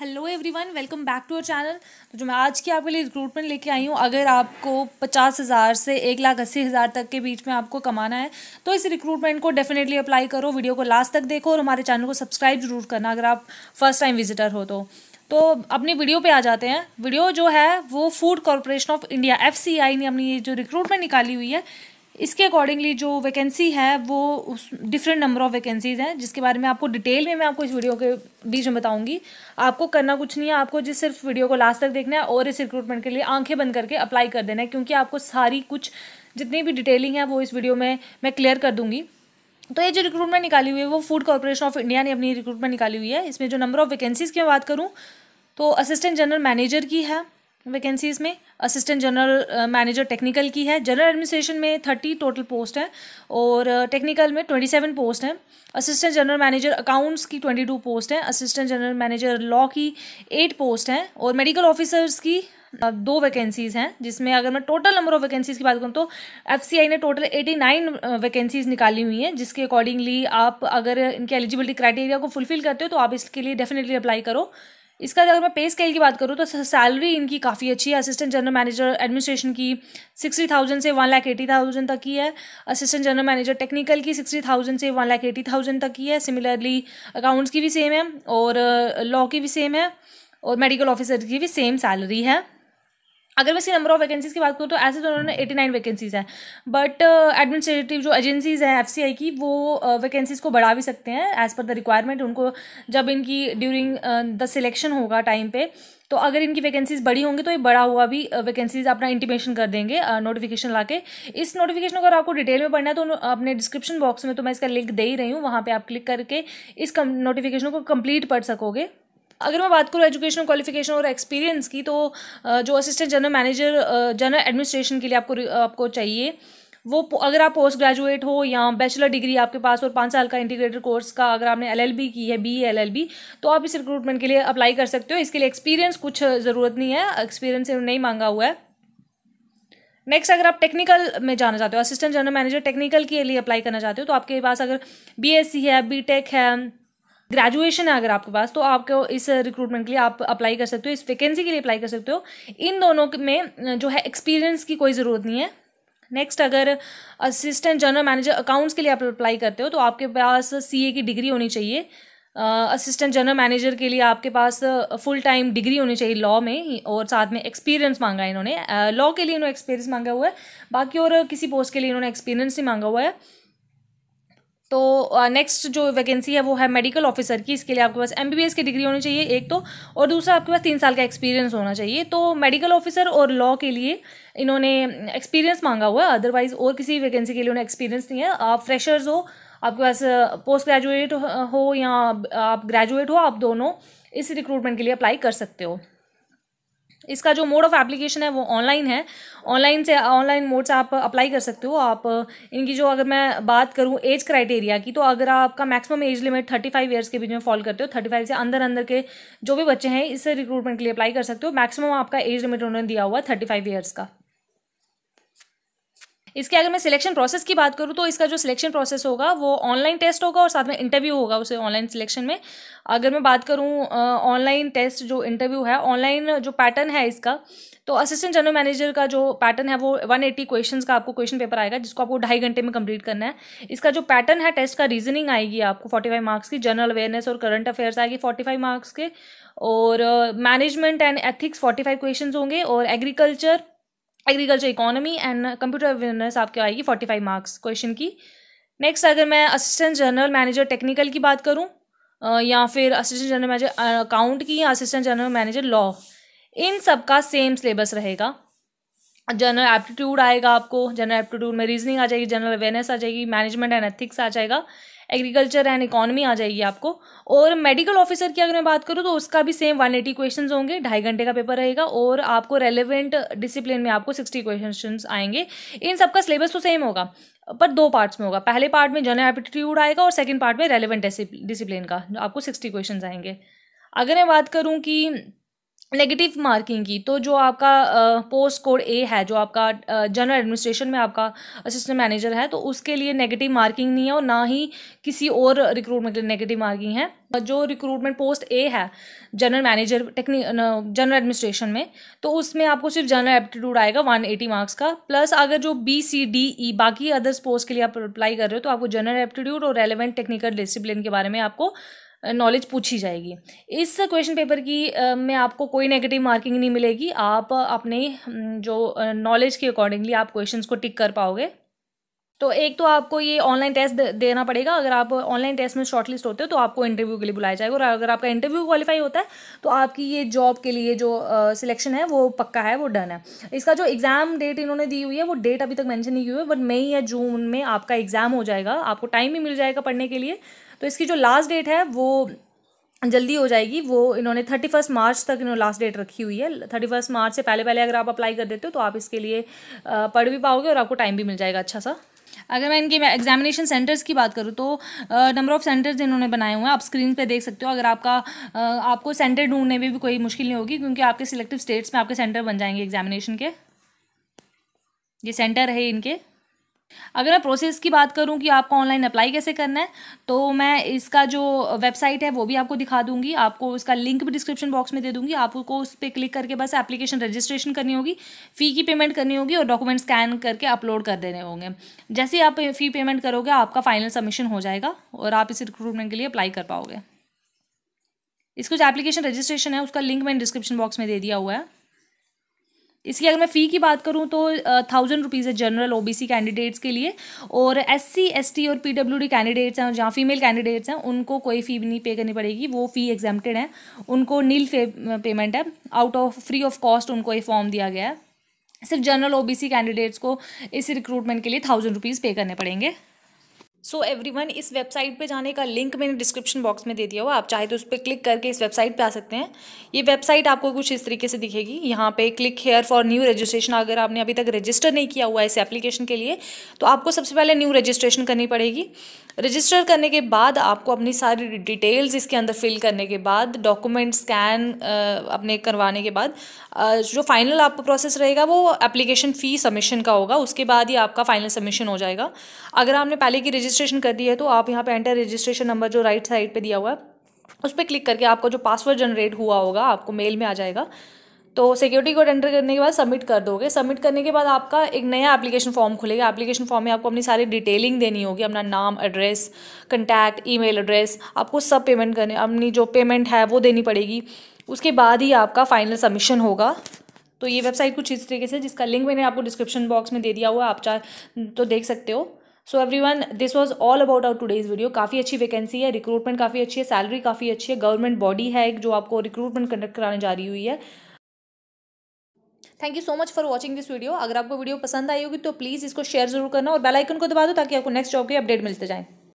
hello everyone welcome back to our channel तो जो मैं आज की आपके लिए रिक्रूटमेंट लेके आई हूँ अगर आपको पचास हज़ार से एक लाख अस्सी हज़ार तक के बीच में आपको कमाना है तो इस रिक्रूटमेंट को डेफिनेटली अप्लाई करो वीडियो को लास्ट तक देखो और हमारे चैनल को सब्सक्राइब जरूर करना अगर आप फर्स्ट टाइम विजिटर हो तो तो अपनी वीडियो पे आ जाते हैं वीडियो जो है वो food corporation of India F ने अपनी ये जो रिक्रूटमेंट निकाली हुई है इसके अकॉर्डिंगली जो वैकेंसी है वो उस डिफरेंट नंबर ऑफ वैकेंसीज़ हैं जिसके बारे में आपको डिटेल में मैं आपको इस वीडियो के बीच में बताऊंगी आपको करना कुछ नहीं है आपको जिस सिर्फ वीडियो को लास्ट तक देखना है और इस रिक्रूटमेंट के लिए आंखें बंद करके अप्लाई कर देना है क्योंकि आपको सारी कुछ जितनी भी डिटेलिंग है वो इस वीडियो में मैं क्लियर कर दूँगी तो ये जो रिक्रूटमेंट निकाली हुई है वो फूड कॉरपोरेशन ऑफ इंडिया ने अपनी रिक्रूटमेंट निकाली हुई है इसमें जो नंबर ऑफ वैकेंसीज़ की मैं बात करूँ तो असिस्टेंट जनरल मैनेजर की है वैकेंसीज़ में असिस्टेंट जनरल मैनेजर टेक्निकल की है जनरल एडमिनिस्ट्रेशन में थर्टी टोटल पोस्ट हैं और टेक्निकल uh, में ट्वेंटी सेवन पोस्ट हैं असिस्टेंट जनरल मैनेजर अकाउंट्स की ट्वेंटी टू पोस्ट हैं असिस्टेंट जनरल मैनेजर लॉ की एट पोस्ट हैं और मेडिकल ऑफिसर्स की uh, दो वैकेंसीज़ हैं जिसमें अगर मैं टोटल नंबर ऑफ वैकेंसीज़ की बात करूँ तो एफ ने टोटल एटी नाइन वैकेंसीज़ निकाली हुई हैं जिसके अकॉर्डिंगली आप अगर इनके एलिजिबिलिटी क्राइटेरिया को फुलफिल करते हो तो आप इसके लिए डेफिनेटली अप्लाई करो इसका अगर मैं पे स्केल की बात करूँ तो सैलरी इनकी काफ़ी अच्छी है असिस्टेंट जनरल मैनेजर एडमिनिस्ट्रेशन की सिक्सटी थाउजेंड से वन लाख एटी थाउजेंड तक की है असिस्टेंट जनरल मैनेजर टेक्निकल की सिक्सटी थाउजेंड से वन लाख एटी थाउजेंड तक की है सिमिलरली अकाउंट्स की भी सेम है और लॉ की भी सेम है और मेडिकल ऑफिसर की भी सेम सैलरी है अगर मैं इसकी नंबर ऑफ वैकेंसीज़ की बात करूँ तो ऐसे तो उन्होंने एटी नाइन वैकेंसीज़ हैं बट एडमिनिस्ट्रेटिव uh, जो एजेंसीज़ हैं एफ सी आई की वो वैकेंसीज़ uh, को बढ़ा भी सकते हैं एज़ पर द रिक्वायरमेंट उनको जब इनकी ड्यूरिंग द सिलेक्शन होगा टाइम पे तो अगर इनकी वैकेंसीज़ बड़ी होंगी तो ये बढ़ा हुआ भी वैकेंसीज़ uh, अपना इंटीमेशन कर देंगे नोटिफिकेशन ला के इस नोटिफिकेशन अगर आपको डिटेल में पढ़ना है तो अपने डिस्क्रिप्शन बॉक्स में तो मैं इसका लिंक दे ही रही हूँ वहाँ पर आप क्लिक करके इस नोटिफिकेशन को कम्प्लीट पढ़ सकोगे अगर मैं बात करूँ एजुकेशन क्वालिफिकेशन और एक्सपीरियंस की तो जो assistant general manager general administration के लिए आपको आपको चाहिए वो अगर आप पोस्ट ग्रेजुएट हो या बैचलर डिग्री आपके पास और पाँच साल का इंटीग्रेटेड कोर्स का अगर आपने एलएलबी की है बी एलएलबी तो आप इस रिक्रूटमेंट के लिए अप्लाई कर सकते हो इसके लिए एक्सपीरियंस कुछ ज़रूरत नहीं है एक्सपीरियंस नहीं मांगा हुआ है नेक्स्ट अगर आप टेक्निकल में जाना चाहते हो असिस्टेंट जनरल मैनेजर टेक्निकल के लिए अप्लाई करना चाहते हो तो आपके पास अगर बी है बी है ग्रेजुएशन है अगर आपके पास तो आपको इस रिक्रूटमेंट के लिए आप अप्लाई कर सकते हो इस वैकेंसी के लिए अप्लाई कर सकते हो इन दोनों में जो है एक्सपीरियंस की कोई ज़रूरत नहीं है नेक्स्ट अगर असिस्टेंट जनरल मैनेजर अकाउंट्स के लिए आप अप्लाई करते हो तो आपके पास सी की डिग्री होनी चाहिए असिस्टेंट जनरल मैनेजर के लिए आपके पास फुल टाइम डिग्री होनी चाहिए लॉ में और साथ में एक्सपीरियंस मांगा है इन्होंने लॉ uh, के लिए इन्होंने एक्सपीरियंस मांगा हुआ है बाकी और किसी पोस्ट के लिए इन्होंने एक्सपीरियंस ही मांगा हुआ है तो नेक्स्ट uh, जो वैकेंसी है वो है मेडिकल ऑफिसर की इसके लिए आपके पास एम की डिग्री होनी चाहिए एक तो और दूसरा आपके पास तीन साल का एक्सपीरियंस होना चाहिए तो मेडिकल ऑफिसर और लॉ के लिए इन्होंने एक्सपीरियंस mm, मांगा हुआ है अदरवाइज और किसी वैकेंसी के लिए उन्हें एक्सपीरियंस नहीं है आप फ्रेशर्स हो आपके पास पोस्ट uh, ग्रेजुएट uh, हो या आप ग्रेजुएट हो आप दोनों इस रिक्रूटमेंट के लिए अप्लाई कर सकते हो इसका जो मोड ऑफ एप्लीकेशन है वो ऑनलाइन है ऑनलाइन से ऑनलाइन मोड से आप अप्लाई कर सकते हो आप इनकी जो अगर मैं बात करूँ एज क्राइटेरिया की तो अगर आपका maximum age limit thirty five years के बीच में फॉल करते हो थर्टी फाइव से अंदर अंदर के जो भी बच्चे हैं इस रिक्रूटमेंट के लिए अप्लाई कर सकते हो मैक्सिमम आपका एज लिमिट उन्होंने दिया हुआ है थर्टी फाइव ईयर्स का इसके अगर मैं सिलेक्शन प्रोसेस की बात करूँ तो इसका जो सिलेक्शन प्रोसेस होगा वो ऑनलाइन टेस्ट होगा और साथ में इंटरव्यू होगा उसे ऑनलाइन सिलेक्शन में अगर मैं बात करूँ ऑनलाइन टेस्ट जो इंटरव्यू है ऑनलाइन जो पैटर्न है इसका तो असिस्टेंट जनरल मैनेजर का जो पैटर्न है वो 180 एट्टी क्वेश्चन का आपको क्वेश्चन पेपर आएगा जिसको आपको ढाई घंटे में कंप्लीट करना है इसका जो पैटर्न है टेस्ट का रीजनिंग आएगी आपको 45 मार्क्स की जनरल अवेयरनेस और करंट अफेयर्स आएगी 45 मार्क्स के और मैनेजमेंट एंड एथिक्स 45 क्वेश्चंस होंगे और agriculture agriculture economy and computer awareness आपके आएगी फोर्टी फाइव मार्क्स क्वेश्चन की नेक्स्ट अगर मैं असिस्टेंट जनरल मैनेजर टेक्निकल की बात करूँ या फिर असिस्टेंट जनरल मैनेजर अकाउंट की या असिस्टेंट जनरल मैनेजर लॉ इन सब का सेम सिलेबस रहेगा जनरल एप्टीट्यूड आएगा आपको जनरल एप्टीट्यूड में रीजनिंग आ जाएगी जनरल अवेयरनेस आ जाएगी मैनेजमेंट एंड एथिक्स आ जाएगा एग्रीकल्चर एंड इकोनॉमी आ जाएगी आपको और मेडिकल ऑफिसर की अगर मैं बात करूँ तो उसका भी सेम वन एटी क्वेश्चन होंगे ढाई घंटे का पेपर रहेगा और आपको रेलिवेंट डिसिप्लिन में आपको सिक्सटी क्वेश्चन आएंगे इन सबका सिलेबस तो सेम होगा पर दो पार्ट्स में होगा पहले पार्ट में जनरल एप्टीट्यूड आएगा और सेकेंड पार्ट में रेलिवेंट डिसिप्लिन का आपको सिक्सटी क्वेश्चन आएंगे अगर मैं बात करूँ कि नेगेटिव मार्किंग की तो जो आपका पोस्ट कोड ए है जो आपका जनरल एडमिनिस्ट्रेशन में आपका असिस्टेंट मैनेजर है तो उसके लिए नेगेटिव मार्किंग नहीं है और ना ही किसी और रिक्रूटमेंट के लिए नेगेटिव मार्किंग है जो रिक्रूटमेंट पोस्ट ए है general manager technique general administration में तो उसमें आपको सिर्फ जनरल एप्टीट्यूड आएगा वन एटी मार्क्स का प्लस अगर जो बी सी डी ई बाकी अदर्स पोस्ट के लिए आप अप्लाई कर रहे हो तो आपको जनरल एप्टीट्यूड और रेलिवेंट टेक्निकल डिसिप्लिन के बारे में आपको नॉलेज पूछी जाएगी इस क्वेश्चन पेपर की में आपको कोई नेगेटिव मार्किंग नहीं मिलेगी आप अपने हम्म, जो नॉलेज के अकॉर्डिंगली आप क्वेश्चंस को टिक कर पाओगे तो एक तो आपको ये ऑनलाइन टेस्ट देना पड़ेगा अगर आप ऑनलाइन टेस्ट में शॉर्टलिस्ट होते हो तो आपको इंटरव्यू के लिए बुलाया जाएगा और अगर आपका इंटरव्यू क्वालिफाई होता है तो आपकी ये जॉब के लिए जो सिलेक्शन है वो पक्का है वो डन है इसका जो एग्ज़ाम डेट इन्होंने दी हुई है वो डेट अभी तक मैंशन नहीं की हुई है बट मई या जून में आपका एग्ज़ाम हो जाएगा आपको टाइम भी मिल जाएगा पढ़ने के लिए तो इसकी जो लास्ट डेट है वो जल्दी हो जाएगी वो इन्होंने थर्टी फर्स्ट मार्च तक इन्होंने लास्ट डेट रखी हुई है थर्टी फर्स्ट मार्च से पहले पहले अगर आप अप्लाई कर देते हो तो आप इसके लिए पढ़ भी पाओगे और आपको टाइम भी मिल जाएगा अच्छा सा अगर मैं इनके एग्जामिनेशन सेंटर्स की बात करूँ तो नंबर ऑफ़ सेंटर्स इन्होंने बनाए हुए हैं आप स्क्रीन पे देख सकते हो अगर आपका uh, आपको सेंटर ढूंढने में भी कोई मुश्किल नहीं होगी क्योंकि आपके सिलेक्टिव स्टेट्स में आपके सेंटर बन जाएंगे एग्जामिनेशन के ये सेंटर है इनके अगर मैं प्रोसेस की बात करूं कि आपको ऑनलाइन अप्लाई कैसे करना है तो मैं इसका जो वेबसाइट है वो भी आपको दिखा दूंगी आपको इसका लिंक भी डिस्क्रिप्शन बॉक्स में दे दूंगी आपको उस पर क्लिक करके बस एप्लीकेशन रजिस्ट्रेशन करनी होगी फ़ी की पेमेंट करनी होगी और डॉक्यूमेंट स्कैन करके अपलोड कर देने होंगे जैसे आप फ़ी पेमेंट करोगे आपका फाइनल सबमिशन हो जाएगा और आप इस रिक्रूटमेंट के लिए अप्लाई कर पाओगे इसको जो एप्लीकेशन रजिस्ट्रेशन है उसका लिंक मैंने डिस्क्रिप्शन बॉक्स में दे दिया हुआ है इसकी अगर मैं फ़ी की बात करूँ तो थाउजेंड रुपीज़ है जनरल ओबीसी कैंडिडेट्स के लिए और एससी एसटी और पीडब्ल्यूडी कैंडिडेट्स हैं जहाँ फीमेल कैंडिडेट्स हैं उनको कोई फ़ी नहीं पे करनी पड़ेगी वो फ़ी एग्जाम्प्टेड हैं उनको नील पेमेंट है out of free of cost उनको ये फॉर्म दिया गया है सिर्फ जनरल ओबीसी कैंडिडेट्स को इस रिक्रूटमेंट के लिए थाउजेंड रुपीज़ पे करने पड़ेंगे सो वन इस वेबसाइट पे जाने का लिंक मैंने डिस्क्रिप्शन बॉक्स में दे दिया हुआ आप चाहे तो उस पर क्लिक करके इस वेबसाइट पे आ सकते हैं ये वेबसाइट आपको कुछ इस तरीके से दिखेगी यहाँ पे click here for new registration अगर आपने अभी तक रजिस्टर नहीं किया हुआ है इस एप्लीकेशन के लिए तो आपको सबसे पहले न्यू रजिस्ट्रेशन करनी पड़ेगी रजिस्टर करने के बाद आपको अपनी सारी डिटेल्स इसके अंदर फिल करने के बाद डॉक्यूमेंट स्कैन अपने करवाने के बाद जो फाइनल आपका प्रोसेस रहेगा वो एप्लीकेशन फ़ी सबमिशन का होगा उसके बाद ही आपका फाइनल सबमिशन हो जाएगा अगर आपने पहले की रजिस्ट्रेशन कर दी है तो आप यहाँ पर एंटर रजिस्ट्रेशन नंबर जो राइट साइड पर दिया हुआ है उस पर क्लिक करके आपका जो पासवर्ड जनरेट हुआ होगा आपको मेल में आ जाएगा तो सिक्योरिटी कोड एंटर करने के बाद सबमिट कर दोगे सबमिट करने के बाद आपका एक नया एप्लीकेशन फॉर्म खुलेगा एप्लीकेशन फॉर्म में आपको अपनी सारी डिटेलिंग देनी होगी अपना नाम एड्रेस कंटैक्ट ईमेल एड्रेस आपको सब पेमेंट करने अपनी जो पेमेंट है वो देनी पड़ेगी उसके बाद ही आपका फाइनल सबमिशन होगा तो ये वेबसाइट कुछ इस तरीके से जिसका लिंक मैंने आपको डिस्क्रिप्शन बॉक्स में दे दिया हुआ आप चाह तो देख सकते हो so everyone this was all about out today's video काफ़ी अच्छी वैकेंसी है रिक्रूटमेंट काफ़ी अच्छी है सैलरी काफ़ी अच्छी है गवर्नमेंट बॉडी है एक जो आपको रिक्रूटमेंट कंडक्ट कराने जा रही हुई है thank you so much for watching this video अगर आपको वीडियो पसंद आई होगी तो प्लीज़ इसको शेयर जरूर करना और बेलाइकन को दबा दो ताकि आपको नेक्स्ट जॉब की अपडेट मिलते जाएँ